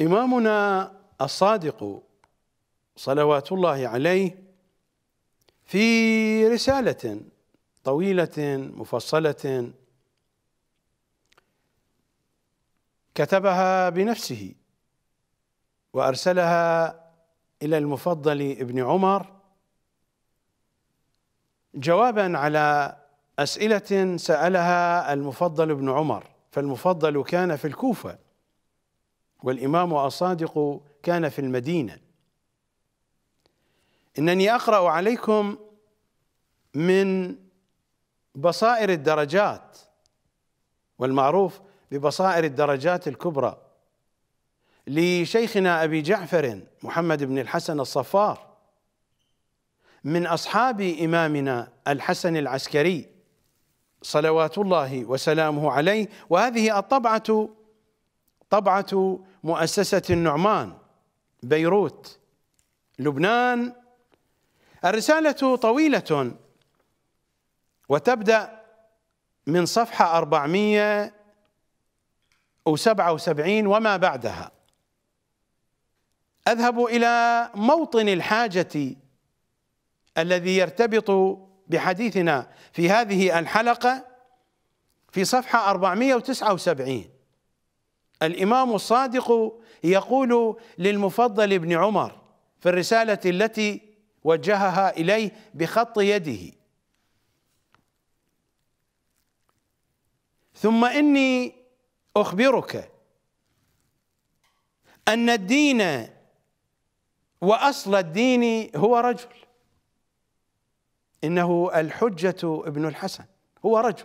إمامنا الصادق صلوات الله عليه في رسالة طويلة مفصلة كتبها بنفسه وأرسلها إلى المفضل ابن عمر جوابا على أسئلة سألها المفضل ابن عمر فالمفضل كان في الكوفة والإمام الصادق كان في المدينة إنني أقرأ عليكم من بصائر الدرجات والمعروف ببصائر الدرجات الكبرى لشيخنا أبي جعفر محمد بن الحسن الصفار من أصحاب إمامنا الحسن العسكري صلوات الله وسلامه عليه وهذه الطبعة طبعة مؤسسة النعمان بيروت لبنان الرسالة طويلة وتبدأ من صفحة 477 وما بعدها أذهب إلى موطن الحاجة الذي يرتبط بحديثنا في هذه الحلقة في صفحة 479 الامام الصادق يقول للمفضل بن عمر في الرساله التي وجهها اليه بخط يده ثم اني اخبرك ان الدين واصل الدين هو رجل انه الحجه ابن الحسن هو رجل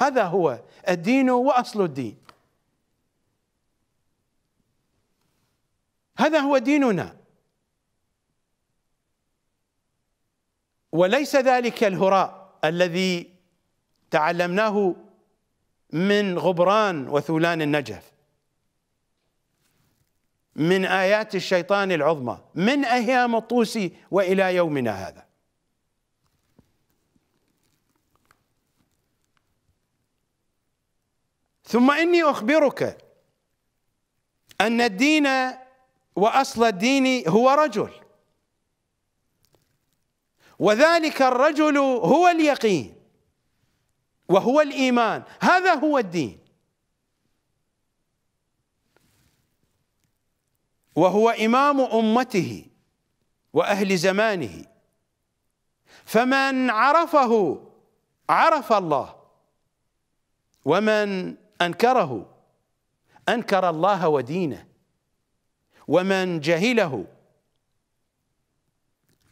هذا هو الدين واصل الدين هذا هو ديننا وليس ذلك الهراء الذي تعلمناه من غبران وثولان النجف من آيات الشيطان العظمى من أيام الطوسي وإلى يومنا هذا ثم إني أخبرك أن الدين وأصل الدين هو رجل وذلك الرجل هو اليقين وهو الإيمان هذا هو الدين وهو إمام أمته وأهل زمانه فمن عرفه عرف الله ومن أنكره أنكر الله ودينه ومن جهله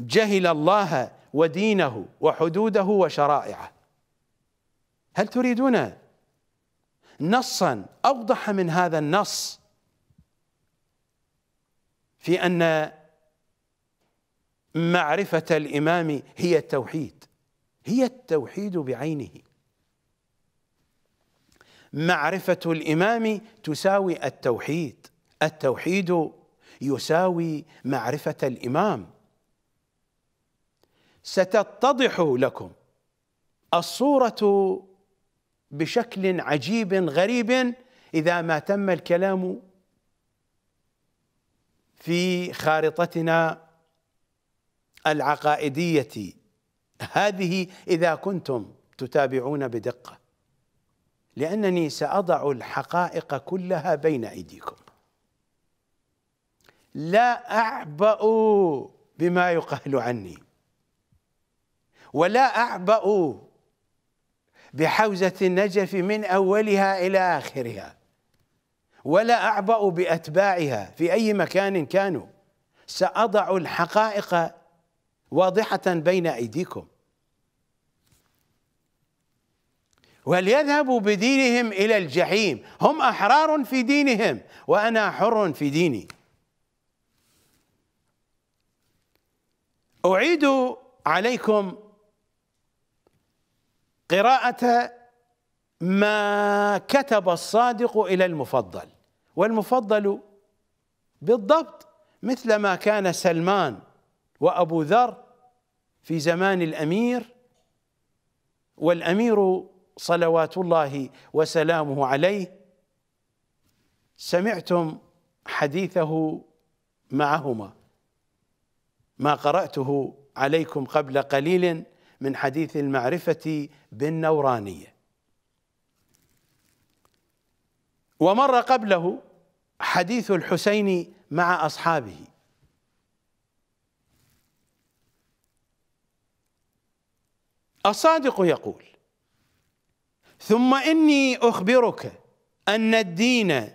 جهل الله ودينه وحدوده وشرائعه هل تريدون نصا اوضح من هذا النص في ان معرفه الامام هي التوحيد هي التوحيد بعينه معرفه الامام تساوي التوحيد التوحيد يساوي معرفة الإمام ستتضح لكم الصورة بشكل عجيب غريب إذا ما تم الكلام في خارطتنا العقائدية هذه إذا كنتم تتابعون بدقة لأنني سأضع الحقائق كلها بين أيديكم لا أعبأ بما يقال عني ولا أعبأ بحوزة النجف من أولها إلى آخرها ولا أعبأ بأتباعها في أي مكان كانوا سأضع الحقائق واضحة بين أيديكم وليذهبوا بدينهم إلى الجحيم هم أحرار في دينهم وأنا حر في ديني أعيد عليكم قراءة ما كتب الصادق إلى المفضل والمفضل بالضبط مثل ما كان سلمان وأبو ذر في زمان الأمير والأمير صلوات الله وسلامه عليه سمعتم حديثه معهما ما قرأته عليكم قبل قليل من حديث المعرفة بالنورانية ومر قبله حديث الحسين مع أصحابه الصادق يقول ثم إني أخبرك أن الدين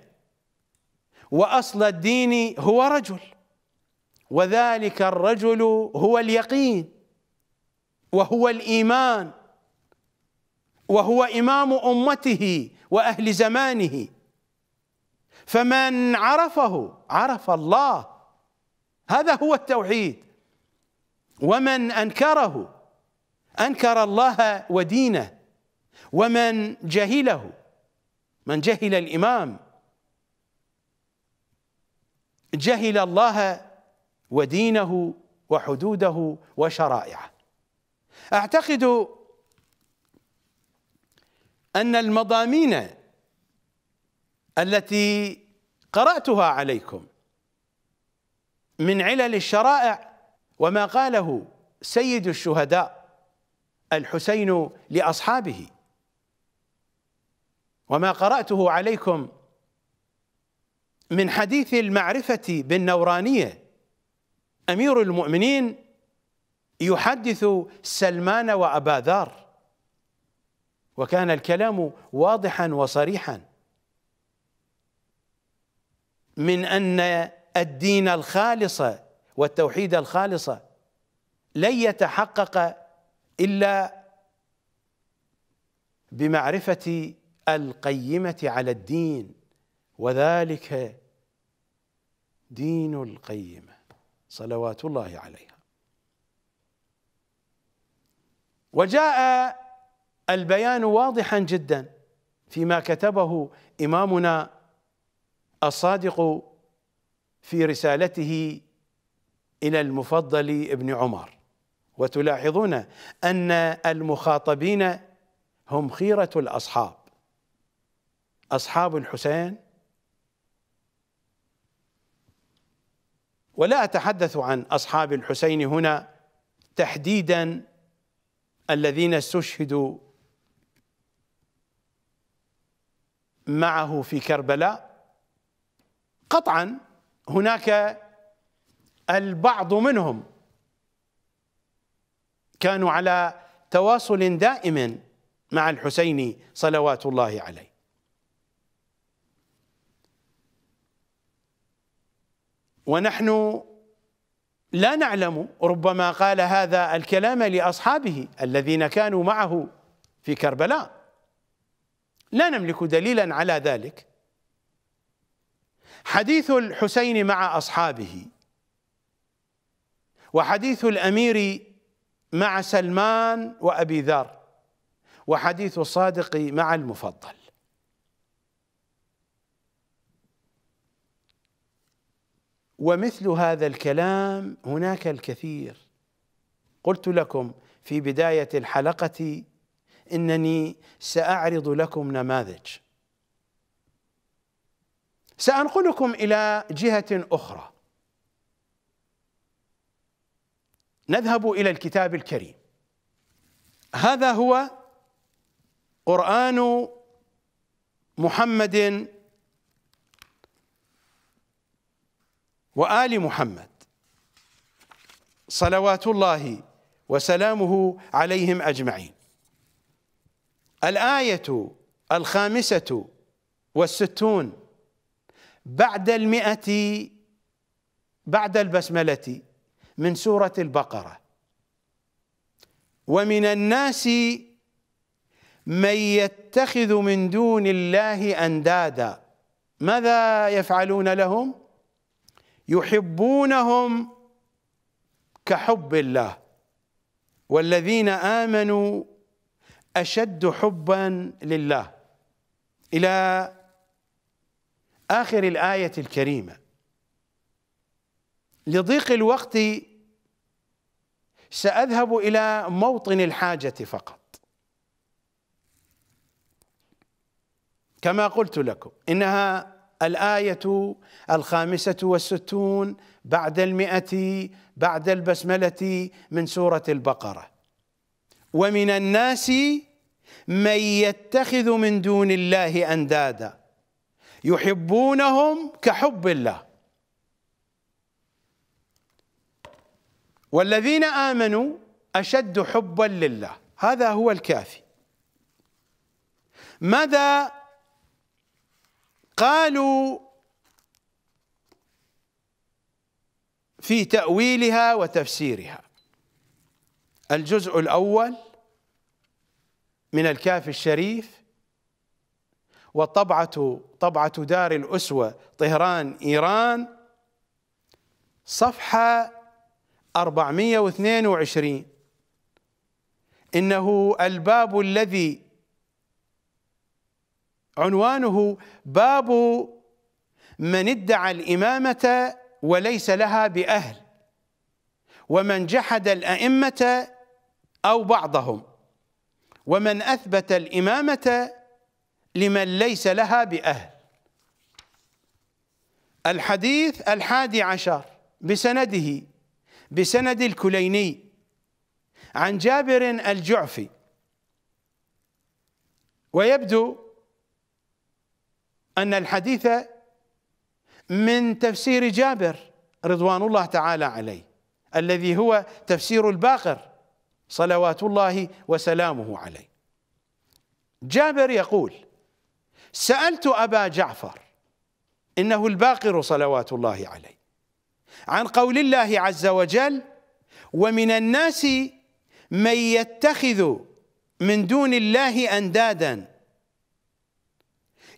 وأصل الدين هو رجل وذلك الرجل هو اليقين وهو الايمان وهو امام امته واهل زمانه فمن عرفه عرف الله هذا هو التوحيد ومن انكره انكر الله ودينه ومن جهله من جهل الامام جهل الله ودينه وحدوده وشرائعه اعتقد ان المضامين التي قراتها عليكم من علل الشرائع وما قاله سيد الشهداء الحسين لاصحابه وما قراته عليكم من حديث المعرفه بالنورانيه أمير المؤمنين يحدث سلمان وأبا ذر وكان الكلام واضحا وصريحا من أن الدين الخالص والتوحيد الخالص لن يتحقق إلا بمعرفة القيمة على الدين وذلك دين القيمة صلوات الله عليها وجاء البيان واضحا جدا فيما كتبه إمامنا الصادق في رسالته إلى المفضل ابن عمر وتلاحظون أن المخاطبين هم خيرة الأصحاب أصحاب الحسين ولا أتحدث عن أصحاب الحسين هنا تحديدا الذين استشهدوا معه في كربلاء قطعا هناك البعض منهم كانوا على تواصل دائم مع الحسين صلوات الله عليه ونحن لا نعلم ربما قال هذا الكلام لاصحابه الذين كانوا معه في كربلاء لا نملك دليلا على ذلك حديث الحسين مع اصحابه وحديث الامير مع سلمان وابي ذر وحديث الصادق مع المفضل ومثل هذا الكلام هناك الكثير قلت لكم في بدايه الحلقه انني ساعرض لكم نماذج سانقلكم الى جهه اخرى نذهب الى الكتاب الكريم هذا هو قران محمد وآل محمد صلوات الله وسلامه عليهم أجمعين الآية الخامسة والستون بعد المئة بعد البسملة من سورة البقرة ومن الناس من يتخذ من دون الله أندادا ماذا يفعلون لهم؟ يحبونهم كحب الله والذين امنوا اشد حبا لله الى اخر الايه الكريمه لضيق الوقت ساذهب الى موطن الحاجه فقط كما قلت لكم انها الآية الخامسة والستون بعد المئة بعد البسملة من سورة البقرة ومن الناس من يتخذ من دون الله أندادا يحبونهم كحب الله والذين آمنوا أشد حبا لله هذا هو الكافي ماذا قالوا في تأويلها وتفسيرها الجزء الأول من الكاف الشريف وطبعة طبعة دار الأسوة طهران إيران صفحة 422 إنه الباب الذي عنوانه باب من ادعى الامامه وليس لها باهل ومن جحد الائمه او بعضهم ومن اثبت الامامه لمن ليس لها باهل الحديث الحادي عشر بسنده بسند الكليني عن جابر الجعفي ويبدو أن الحديث من تفسير جابر رضوان الله تعالى عليه الذي هو تفسير الباقر صلوات الله وسلامه عليه جابر يقول سألت أبا جعفر إنه الباقر صلوات الله عليه عن قول الله عز وجل ومن الناس من يتخذ من دون الله أندادا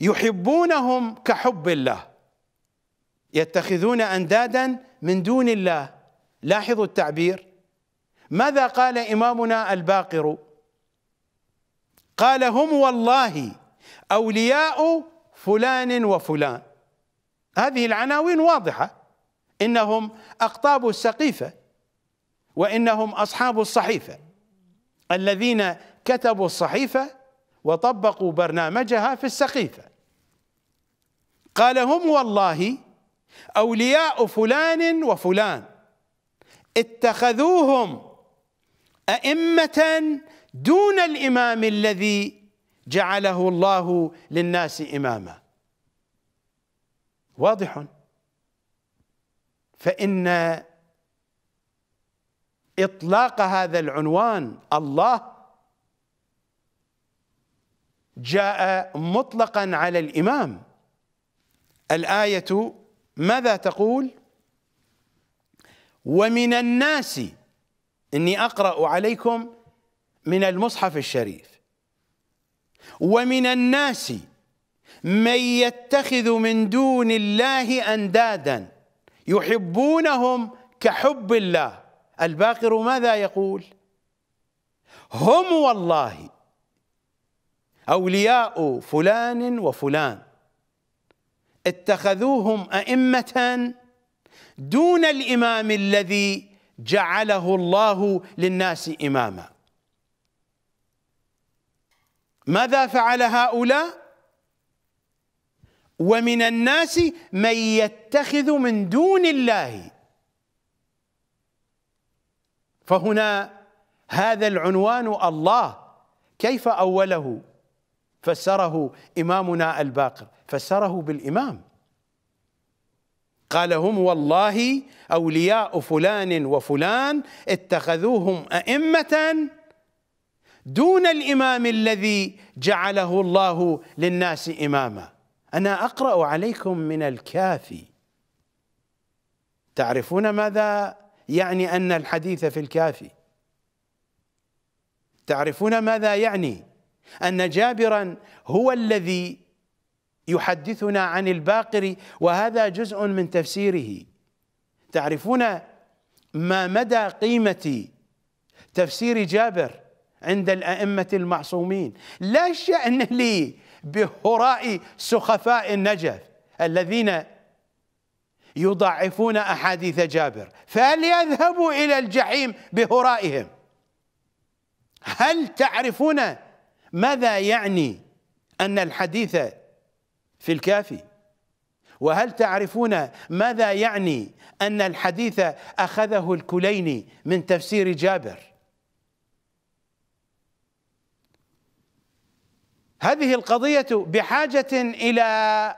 يحبونهم كحب الله يتخذون اندادا من دون الله لاحظوا التعبير ماذا قال امامنا الباقر قال هم والله اولياء فلان وفلان هذه العناوين واضحه انهم اقطاب السقيفه وانهم اصحاب الصحيفه الذين كتبوا الصحيفه وطبقوا برنامجها في السقيفه قال هم والله أولياء فلان وفلان اتخذوهم أئمة دون الإمام الذي جعله الله للناس إماما واضح فإن إطلاق هذا العنوان الله جاء مطلقا على الإمام الآية ماذا تقول ومن الناس إني أقرأ عليكم من المصحف الشريف ومن الناس من يتخذ من دون الله أندادا يحبونهم كحب الله الباقر ماذا يقول هم والله أولياء فلان وفلان اتخذوهم ائمه دون الامام الذي جعله الله للناس اماما ماذا فعل هؤلاء ومن الناس من يتخذ من دون الله فهنا هذا العنوان الله كيف اوله فسره إمامنا الباقر فسره بالإمام قال هم والله أولياء فلان وفلان اتخذوهم أئمة دون الإمام الذي جعله الله للناس إماما أنا أقرأ عليكم من الكافي تعرفون ماذا يعني أن الحديث في الكافي تعرفون ماذا يعني أن جابرا هو الذي يحدثنا عن الباقر وهذا جزء من تفسيره تعرفون ما مدى قيمة تفسير جابر عند الأئمة المعصومين لا شأن لي بهراء سخفاء النجف الذين يضعفون أحاديث جابر فليذهبوا إلى الجحيم بهرائهم هل تعرفون ماذا يعني أن الحديث في الكافي وهل تعرفون ماذا يعني أن الحديث أخذه الكليني من تفسير جابر هذه القضية بحاجة إلى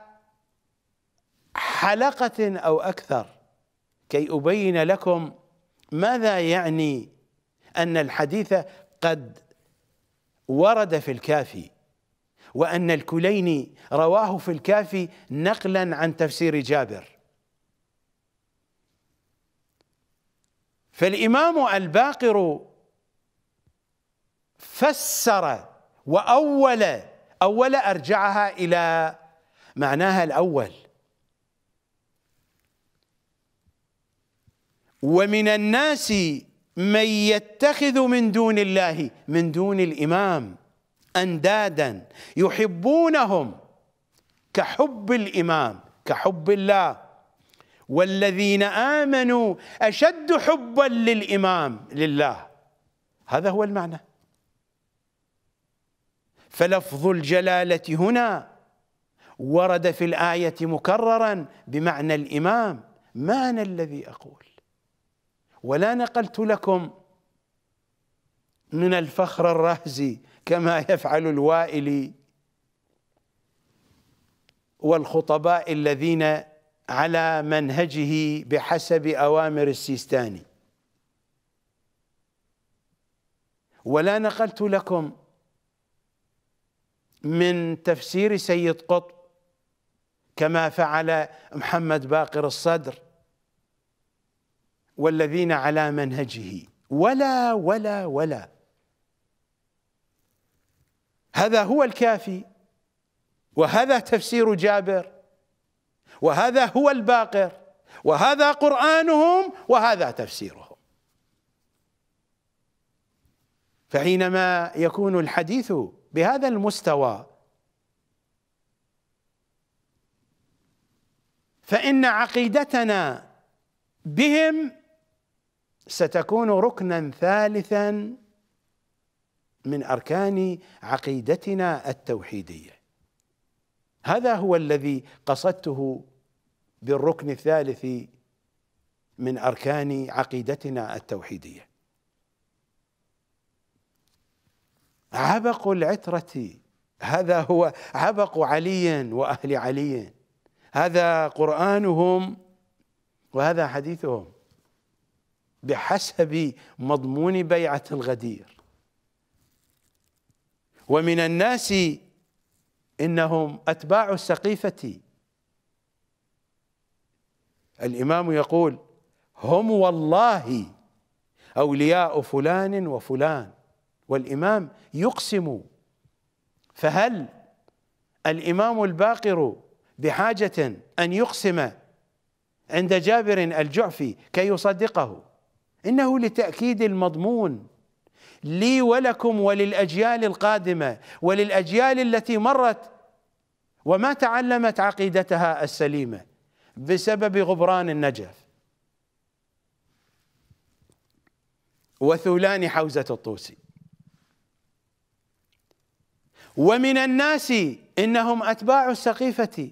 حلقة أو أكثر كي أبين لكم ماذا يعني أن الحديث قد ورد في الكافي وأن الكليني رواه في الكافي نقلا عن تفسير جابر فالإمام الباقر فسر وأول أول أرجعها إلى معناها الأول ومن الناس من يتخذ من دون الله من دون الإمام أندادا يحبونهم كحب الإمام كحب الله والذين آمنوا أشد حبا للإمام لله هذا هو المعنى فلفظ الجلالة هنا ورد في الآية مكررا بمعنى الإمام معنى الذي أقول ولا نقلت لكم من الفخر الرهزي كما يفعل الوائلي والخطباء الذين على منهجه بحسب أوامر السيستاني ولا نقلت لكم من تفسير سيد قطب كما فعل محمد باقر الصدر والذين على منهجه ولا ولا ولا هذا هو الكافي وهذا تفسير جابر وهذا هو الباقر وهذا قرآنهم وهذا تفسيرهم فحينما يكون الحديث بهذا المستوى فإن عقيدتنا بهم ستكون ركنا ثالثا من اركان عقيدتنا التوحيديه هذا هو الذي قصدته بالركن الثالث من اركان عقيدتنا التوحيديه عبق العتره هذا هو عبق علي واهل علي هذا قرانهم وهذا حديثهم بحسب مضمون بيعة الغدير ومن الناس إنهم أتباع السقيفة الإمام يقول هم والله أولياء فلان وفلان والإمام يقسم فهل الإمام الباقر بحاجة أن يقسم عند جابر الجعفي كي يصدقه انه لتاكيد المضمون لي ولكم وللاجيال القادمه وللاجيال التي مرت وما تعلمت عقيدتها السليمه بسبب غبران النجف وثولان حوزه الطوسي ومن الناس انهم اتباع السقيفه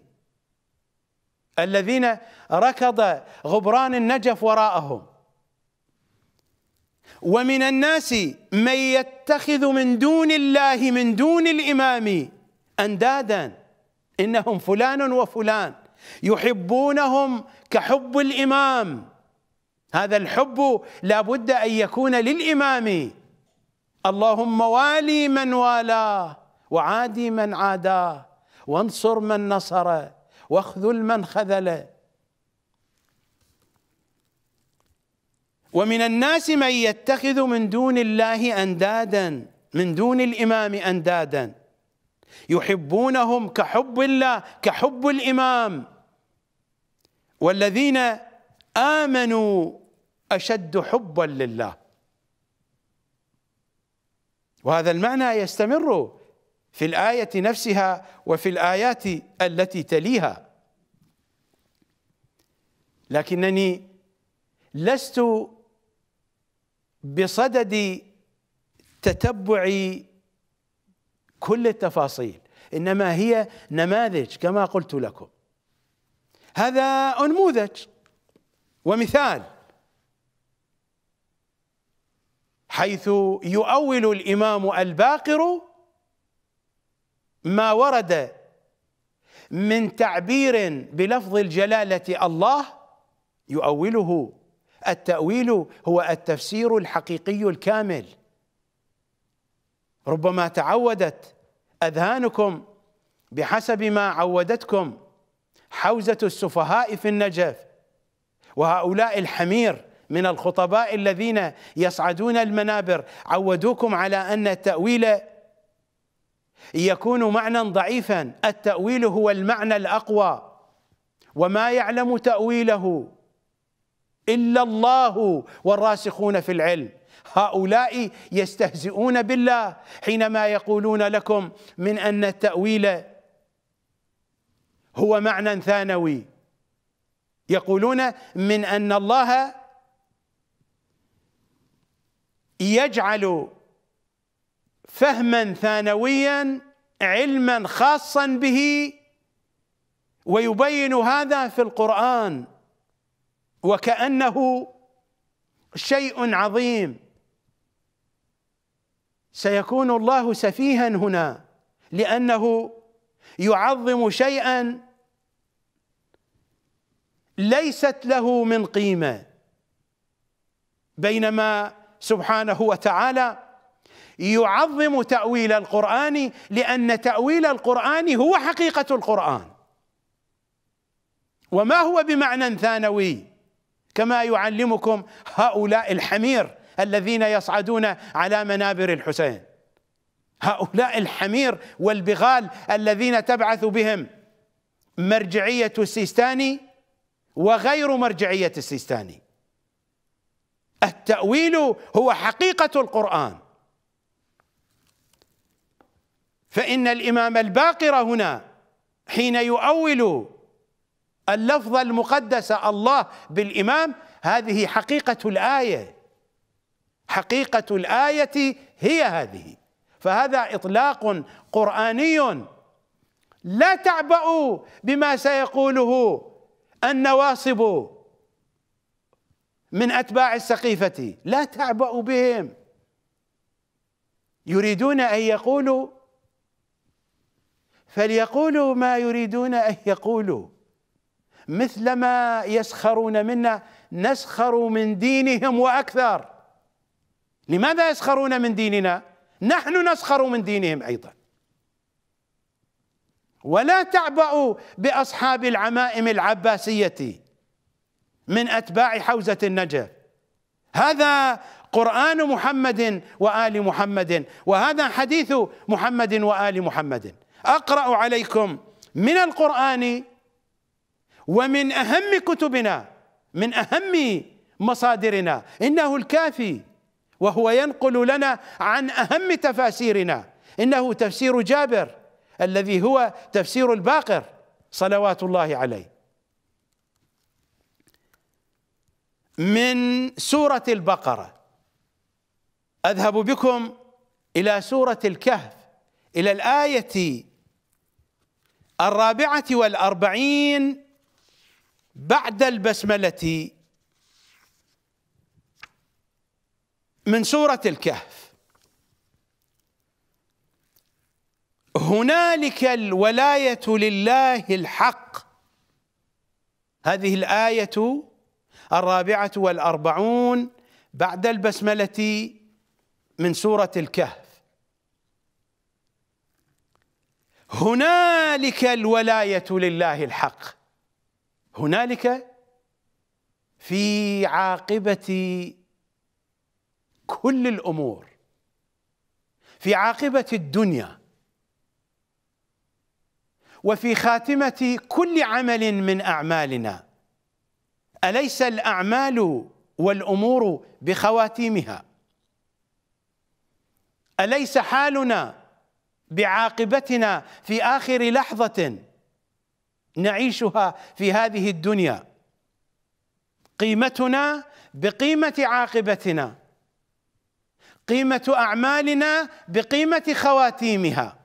الذين ركض غبران النجف وراءهم ومن الناس من يتخذ من دون الله من دون الإمام أندادا إنهم فلان وفلان يحبونهم كحب الإمام هذا الحب لا بد أن يكون للإمام اللهم والي من والاه وعادي من عاداه وانصر من نصره واخذل من خذله ومن الناس من يتخذ من دون الله اندادا من دون الامام اندادا يحبونهم كحب الله كحب الامام والذين امنوا اشد حبا لله وهذا المعنى يستمر في الايه نفسها وفي الايات التي تليها لكنني لست بصدد تتبع كل التفاصيل انما هي نماذج كما قلت لكم هذا انموذج ومثال حيث يؤول الامام الباقر ما ورد من تعبير بلفظ الجلاله الله يؤوله التأويل هو التفسير الحقيقي الكامل ربما تعودت أذهانكم بحسب ما عودتكم حوزة السفهاء في النجف وهؤلاء الحمير من الخطباء الذين يصعدون المنابر عودوكم على أن التأويل يكون معنى ضعيفا التأويل هو المعنى الأقوى وما يعلم تأويله إلا الله والراسخون في العلم هؤلاء يستهزئون بالله حينما يقولون لكم من أن التأويل هو معنى ثانوي يقولون من أن الله يجعل فهما ثانويا علما خاصا به ويبين هذا في القرآن وكأنه شيء عظيم سيكون الله سفيها هنا لأنه يعظم شيئا ليست له من قيمة بينما سبحانه وتعالى يعظم تأويل القرآن لأن تأويل القرآن هو حقيقة القرآن وما هو بمعنى ثانوي كما يعلمكم هؤلاء الحمير الذين يصعدون على منابر الحسين هؤلاء الحمير والبغال الذين تبعث بهم مرجعية السيستاني وغير مرجعية السيستاني التأويل هو حقيقة القرآن فإن الإمام الباقر هنا حين يؤول اللفظة المقدسة الله بالإمام هذه حقيقة الآية حقيقة الآية هي هذه فهذا إطلاق قرآني لا تعبأوا بما سيقوله النواصب من أتباع السقيفة لا تعبأوا بهم يريدون أن يقولوا فليقولوا ما يريدون أن يقولوا مثلما يسخرون منا نسخر من دينهم واكثر لماذا يسخرون من ديننا نحن نسخر من دينهم ايضا ولا تعبأوا باصحاب العمائم العباسيه من اتباع حوزه النجف هذا قران محمد وال محمد وهذا حديث محمد وال محمد اقرا عليكم من القران ومن اهم كتبنا من اهم مصادرنا انه الكافي وهو ينقل لنا عن اهم تفاسيرنا انه تفسير جابر الذي هو تفسير الباقر صلوات الله عليه من سوره البقره اذهب بكم الى سوره الكهف الى الايه الرابعه والاربعين بعد البسملة من سورة الكهف هنالك الولاية لله الحق هذه الآية الرابعة والأربعون بعد البسملة من سورة الكهف هنالك الولاية لله الحق هنالك في عاقبة كل الأمور في عاقبة الدنيا وفي خاتمة كل عمل من أعمالنا أليس الأعمال والأمور بخواتيمها أليس حالنا بعاقبتنا في آخر لحظة نعيشها في هذه الدنيا قيمتنا بقيمه عاقبتنا قيمه اعمالنا بقيمه خواتيمها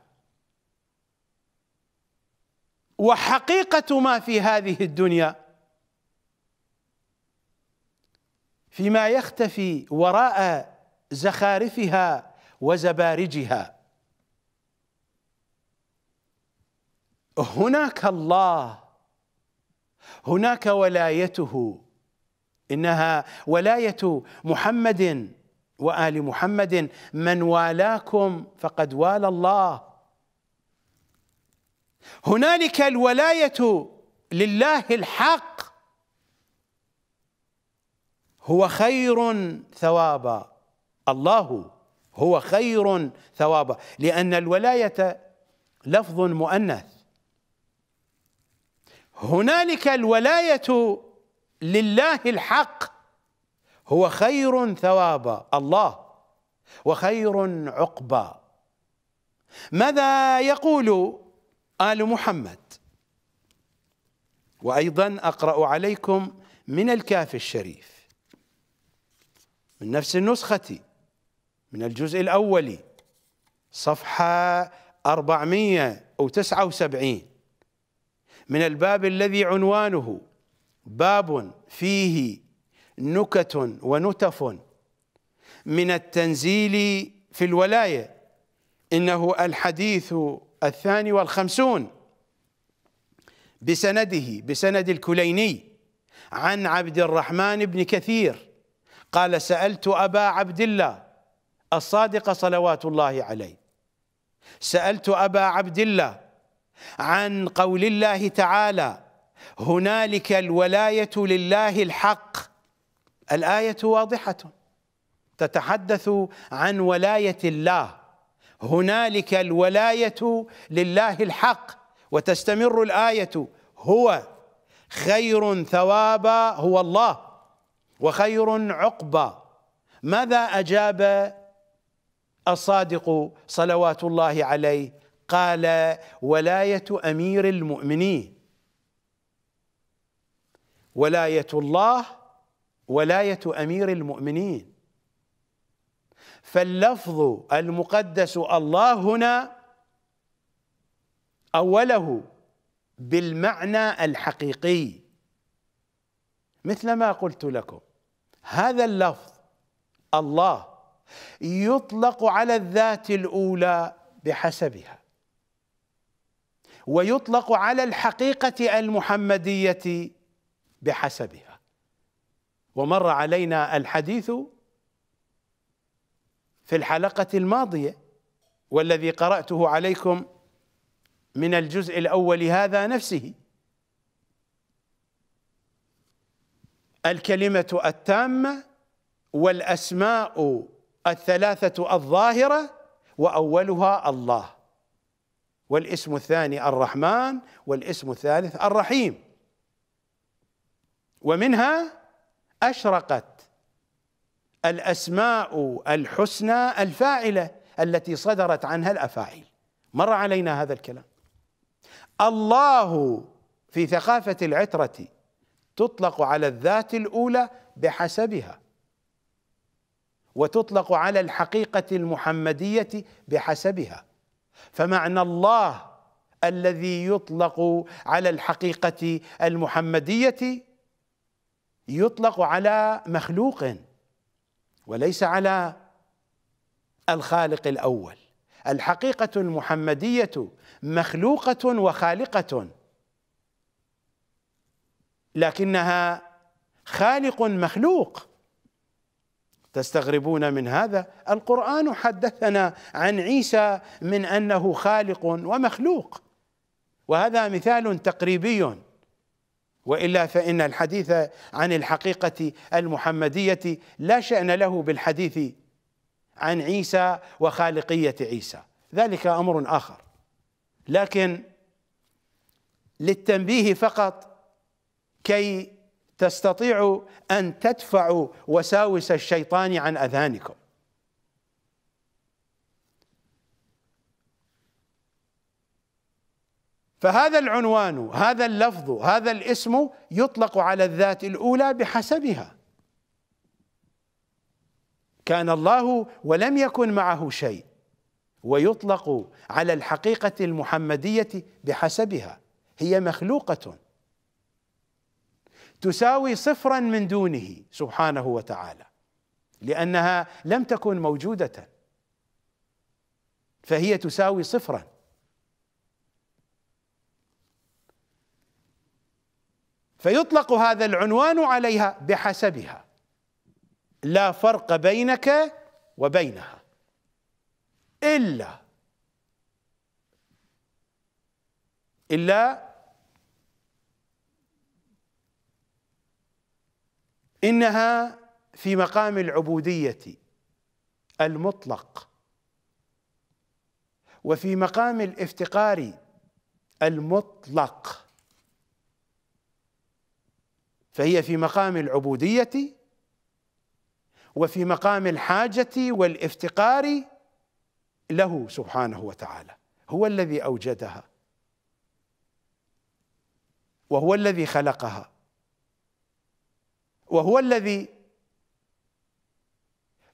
وحقيقه ما في هذه الدنيا فيما يختفي وراء زخارفها وزبارجها هناك الله هناك ولايته انها ولايه محمد وال محمد من والاكم فقد والى الله هنالك الولايه لله الحق هو خير ثوابا الله هو خير ثوابا لان الولايه لفظ مؤنث هنالك الولاية لله الحق هو خير ثواب الله وخير عقبى ماذا يقول آل محمد وأيضا أقرأ عليكم من الكاف الشريف من نفس النسخة من الجزء الأول صفحة 479 أو من الباب الذي عنوانه باب فيه نكت ونتف من التنزيل في الولايه انه الحديث الثاني والخمسون بسنده بسند الكليني عن عبد الرحمن بن كثير قال سالت ابا عبد الله الصادق صلوات الله عليه سالت ابا عبد الله عن قول الله تعالى هنالك الولايه لله الحق الايه واضحه تتحدث عن ولايه الله هنالك الولايه لله الحق وتستمر الايه هو خير ثوابا هو الله وخير عقبا ماذا اجاب الصادق صلوات الله عليه قال ولاية أمير المؤمنين ولاية الله ولاية أمير المؤمنين فاللفظ المقدس الله هنا أوله بالمعنى الحقيقي مثل ما قلت لكم هذا اللفظ الله يطلق على الذات الأولى بحسبها ويطلق على الحقيقة المحمدية بحسبها ومر علينا الحديث في الحلقة الماضية والذي قرأته عليكم من الجزء الأول هذا نفسه الكلمة التامة والأسماء الثلاثة الظاهرة وأولها الله والاسم الثاني الرحمن والاسم الثالث الرحيم ومنها اشرقت الاسماء الحسنى الفاعله التي صدرت عنها الافاعيل مر علينا هذا الكلام الله في ثقافه العتره تطلق على الذات الاولى بحسبها وتطلق على الحقيقه المحمديه بحسبها فمعنى الله الذي يطلق على الحقيقة المحمدية يطلق على مخلوق وليس على الخالق الأول الحقيقة المحمدية مخلوقة وخالقة لكنها خالق مخلوق تستغربون من هذا القرآن حدثنا عن عيسى من أنه خالق ومخلوق وهذا مثال تقريبي والا فان الحديث عن الحقيقه المحمديه لا شان له بالحديث عن عيسى وخالقيه عيسى ذلك امر اخر لكن للتنبيه فقط كي تستطيع أن تدفع وساوس الشيطان عن أذهانكم فهذا العنوان هذا اللفظ هذا الاسم يطلق على الذات الأولى بحسبها كان الله ولم يكن معه شيء ويطلق على الحقيقة المحمدية بحسبها هي مخلوقة تساوي صفرا من دونه سبحانه وتعالى لانها لم تكن موجوده فهي تساوي صفرا فيطلق هذا العنوان عليها بحسبها لا فرق بينك وبينها الا الا إنها في مقام العبودية المطلق وفي مقام الافتقار المطلق فهي في مقام العبودية وفي مقام الحاجة والافتقار له سبحانه وتعالى هو الذي أوجدها وهو الذي خلقها وهو الذي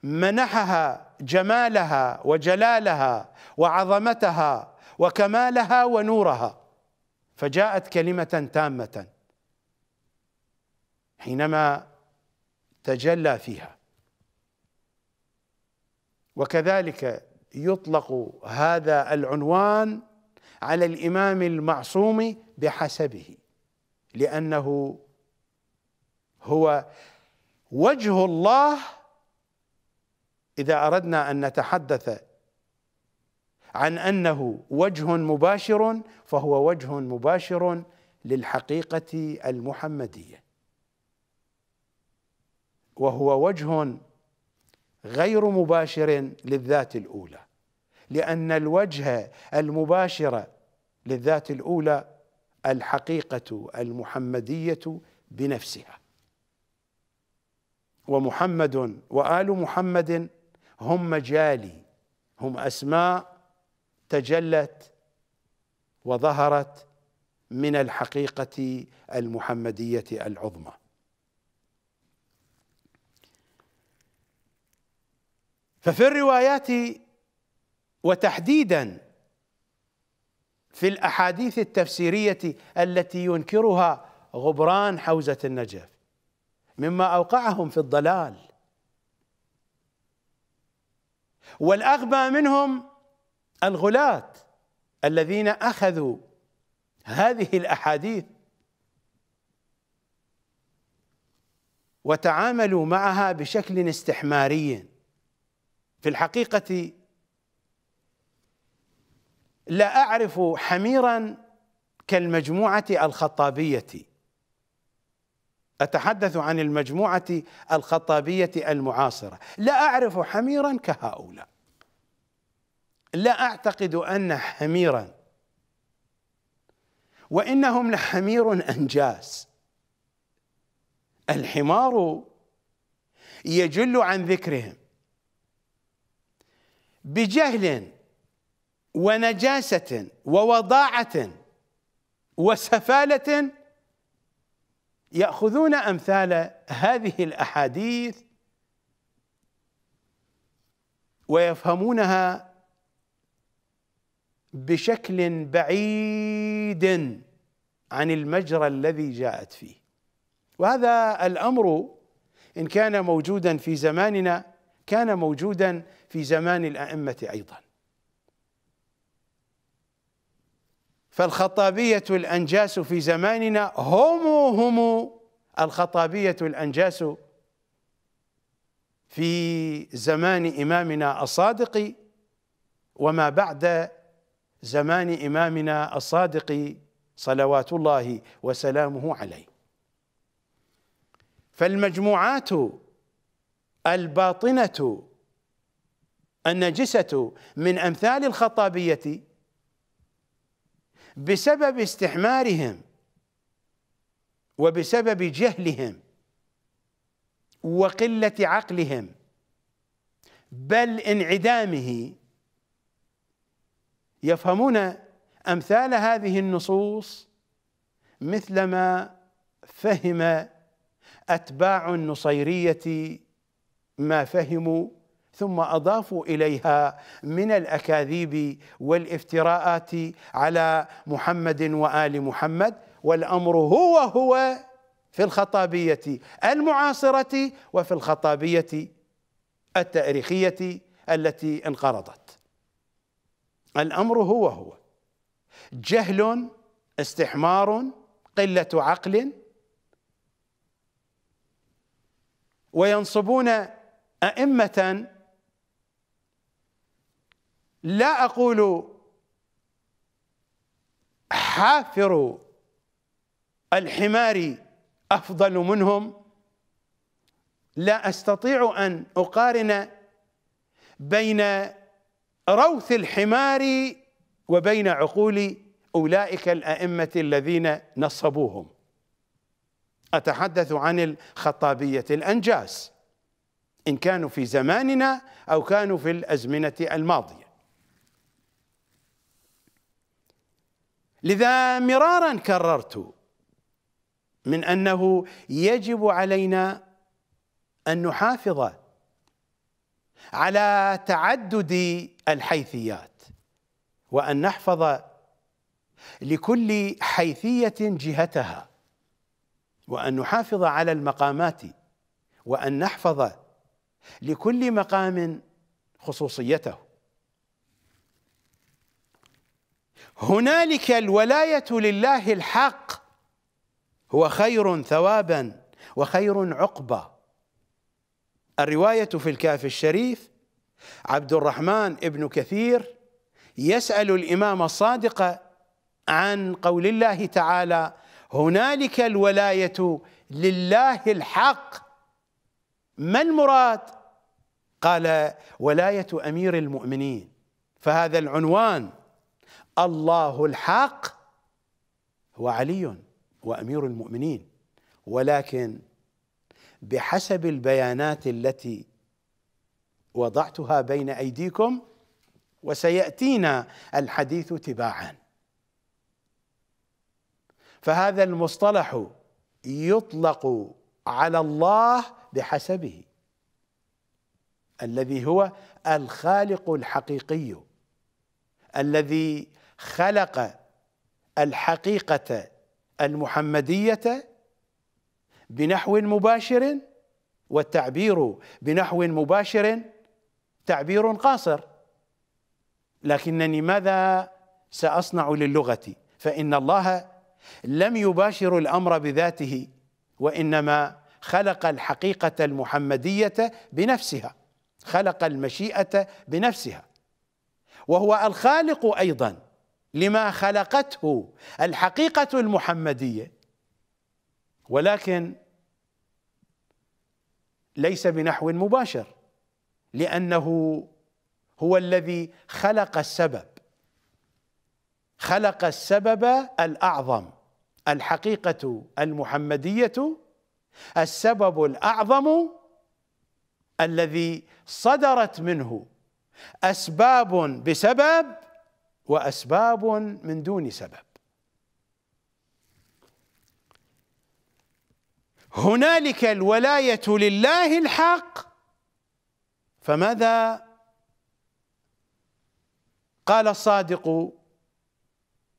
منحها جمالها وجلالها وعظمتها وكمالها ونورها فجاءت كلمة تامة حينما تجلى فيها وكذلك يطلق هذا العنوان على الإمام المعصوم بحسبه لأنه هو وجه الله اذا اردنا ان نتحدث عن انه وجه مباشر فهو وجه مباشر للحقيقه المحمديه وهو وجه غير مباشر للذات الاولى لان الوجه المباشر للذات الاولى الحقيقه المحمديه بنفسها ومحمد وال محمد هم مجالي هم اسماء تجلت وظهرت من الحقيقه المحمديه العظمى ففي الروايات وتحديدا في الاحاديث التفسيريه التي ينكرها غبران حوزه النجف مما اوقعهم في الضلال والاغبى منهم الغلاة الذين اخذوا هذه الاحاديث وتعاملوا معها بشكل استحماري في الحقيقه لا اعرف حميرا كالمجموعه الخطابيه أتحدث عن المجموعة الخطابية المعاصرة لا أعرف حميرا كهؤلاء لا أعتقد أن حميرا وإنهم لحمير أنجاس الحمار يجل عن ذكرهم بجهل ونجاسة ووضاعة وسفالة ياخذون امثال هذه الاحاديث ويفهمونها بشكل بعيد عن المجرى الذي جاءت فيه وهذا الامر ان كان موجودا في زماننا كان موجودا في زمان الائمه ايضا فالخطابية الأنجاس في زماننا هم هم الخطابية الأنجاس في زمان إمامنا الصادق وما بعد زمان إمامنا الصادق صلوات الله وسلامه عليه فالمجموعات الباطنة النجسة من أمثال الخطابية بسبب استحمارهم وبسبب جهلهم وقلة عقلهم بل انعدامه يفهمون أمثال هذه النصوص مثلما فهم أتباع النصيرية ما فهموا ثم اضافوا اليها من الاكاذيب والافتراءات على محمد وال محمد والامر هو هو في الخطابيه المعاصره وفي الخطابيه التاريخيه التي انقرضت الامر هو هو جهل استحمار قله عقل وينصبون ائمه لا أقول حافر الحمار أفضل منهم لا أستطيع أن أقارن بين روث الحمار وبين عقول أولئك الأئمة الذين نصبوهم أتحدث عن الخطابية الأنجاس إن كانوا في زماننا أو كانوا في الأزمنة الماضية لذا مرارا كررت من انه يجب علينا ان نحافظ على تعدد الحيثيات وان نحفظ لكل حيثيه جهتها وان نحافظ على المقامات وان نحفظ لكل مقام خصوصيته هنالك الولاية لله الحق هو خير ثوابا وخير عقبا الرواية في الكافي الشريف عبد الرحمن ابن كثير يسأل الإمام الصادق عن قول الله تعالى هنالك الولاية لله الحق ما المراد؟ قال ولاية أمير المؤمنين فهذا العنوان الله الحق هو علي وامير المؤمنين ولكن بحسب البيانات التي وضعتها بين ايديكم وسياتينا الحديث تباعا فهذا المصطلح يطلق على الله بحسبه الذي هو الخالق الحقيقي الذي خلق الحقيقة المحمدية بنحو مباشر والتعبير بنحو مباشر تعبير قاصر لكنني ماذا سأصنع للغة فإن الله لم يباشر الأمر بذاته وإنما خلق الحقيقة المحمدية بنفسها خلق المشيئة بنفسها وهو الخالق أيضاً لما خلقته الحقيقة المحمدية ولكن ليس بنحو مباشر لأنه هو الذي خلق السبب خلق السبب الأعظم الحقيقة المحمدية السبب الأعظم الذي صدرت منه أسباب بسبب واسباب من دون سبب هنالك الولايه لله الحق فماذا قال الصادق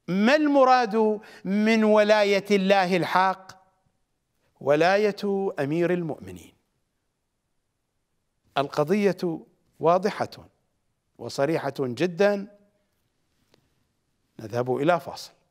ما المراد من ولايه الله الحق ولايه امير المؤمنين القضيه واضحه وصريحه جدا نذهب إلى فاصل